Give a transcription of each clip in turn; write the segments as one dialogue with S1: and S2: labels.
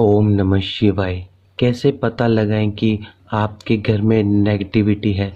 S1: ओम नमः शिवाय कैसे पता लगाएं कि आपके घर में नेगेटिविटी है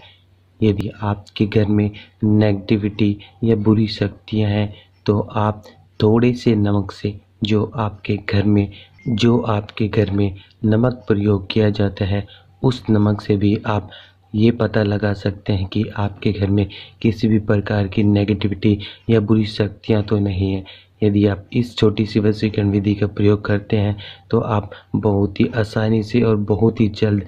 S1: यदि आपके घर में नेगेटिविटी या बुरी शक्तियां हैं तो आप थोड़े से नमक से जो आपके घर में जो आपके घर में नमक प्रयोग किया जाता है उस नमक से भी आप ये पता लगा सकते हैं कि आपके घर में किसी भी प्रकार की नेगेटिविटी या बुरी शक्तियाँ तो नहीं है यदि आप इस छोटी सी वसीकरण विधि का प्रयोग करते हैं तो आप बहुत ही आसानी से और बहुत ही जल्द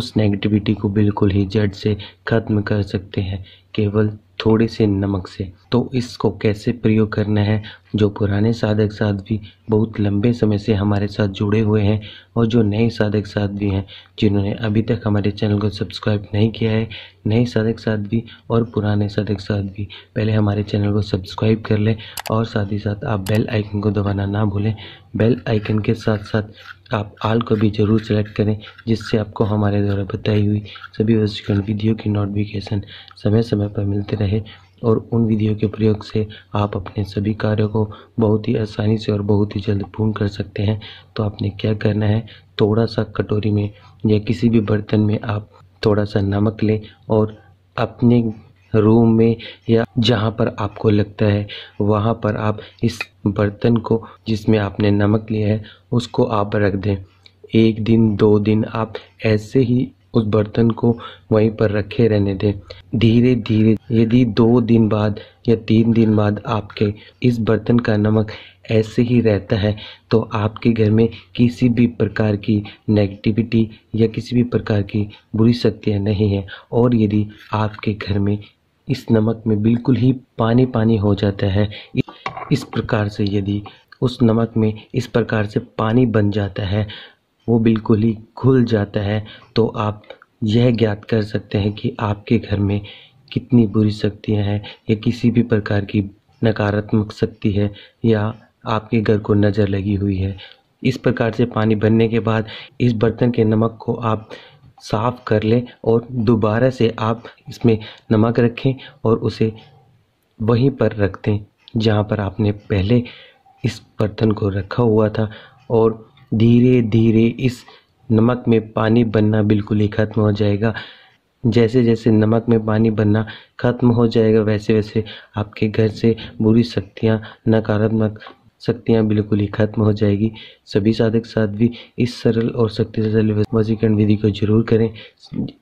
S1: उस नेगेटिविटी को बिल्कुल ही जड़ से ख़त्म कर सकते हैं केवल थोड़े से नमक से तो इसको कैसे प्रयोग करना है जो पुराने साधक साध्वी बहुत लंबे समय से हमारे साथ जुड़े हुए हैं और जो नए साधक साध्वी हैं जिन्होंने अभी तक हमारे चैनल को सब्सक्राइब नहीं किया है नए साधक साध्वी और पुराने साधक साध्वी पहले हमारे चैनल को सब्सक्राइब कर लें और साथ ही साथ आप बेल आइकन को दबाना ना भूलें बेल आइकन के साथ साथ आप आल को भी ज़रूर सेलेक्ट करें जिससे आपको हमारे द्वारा बताई हुई सभी वीडियो की नोटिफिकेशन समय समय पर मिलते रहे है और उन विधियों के प्रयोग से आप अपने सभी कार्यों को बहुत ही आसानी से और बहुत ही जल्द पूर्ण कर सकते हैं तो आपने क्या करना है थोड़ा सा कटोरी में या किसी भी बर्तन में आप थोड़ा सा नमक लें और अपने रूम में या जहाँ पर आपको लगता है वहाँ पर आप इस बर्तन को जिसमें आपने नमक लिया है उसको आप रख दें एक दिन दो दिन आप ऐसे ही उस बर्तन को वहीं पर रखे रहने दें धीरे धीरे यदि दो दिन बाद या तीन दिन बाद आपके इस बर्तन का नमक ऐसे ही रहता है तो आपके घर में किसी भी प्रकार की नेगेटिविटी या किसी भी प्रकार की बुरी शक्तियाँ नहीं है और यदि आपके घर में इस नमक में बिल्कुल ही पानी पानी हो जाता है इस प्रकार से यदि उस नमक में इस प्रकार से पानी बन जाता है वो बिल्कुल ही घुल जाता है तो आप यह ज्ञात कर सकते हैं कि आपके घर में कितनी बुरी शक्तियाँ हैं या किसी भी प्रकार की नकारात्मक शक्ति है या आपके घर को नज़र लगी हुई है इस प्रकार से पानी बनने के बाद इस बर्तन के नमक को आप साफ़ कर लें और दोबारा से आप इसमें नमक रखें और उसे वहीं पर रख दें जहाँ पर आपने पहले इस बर्तन को रखा हुआ था और धीरे धीरे इस नमक में पानी बनना बिल्कुल ही ख़त्म हो जाएगा जैसे जैसे नमक में पानी बनना ख़त्म हो जाएगा वैसे वैसे आपके घर से बुरी शक्तियाँ नकारात्मक शक्तियाँ बिल्कुल ही खत्म हो जाएगी सभी साधक साध्वी इस सरल और शक्तिशाली वजीकरण विधि को जरूर करें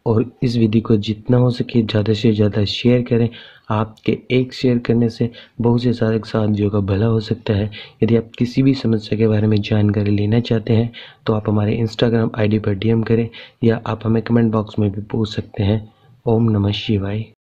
S1: और इस विधि को जितना हो सके ज़्यादा से ज़्यादा शेयर करें आपके एक शेयर करने से बहुत से साधक साधवियों का भला हो सकता है यदि आप किसी भी समस्या के बारे में जानकारी लेना चाहते हैं तो आप हमारे इंस्टाग्राम आईडी पर डीएम करें या आप हमें कमेंट बॉक्स में भी पूछ सकते हैं ओम नमः शिवाय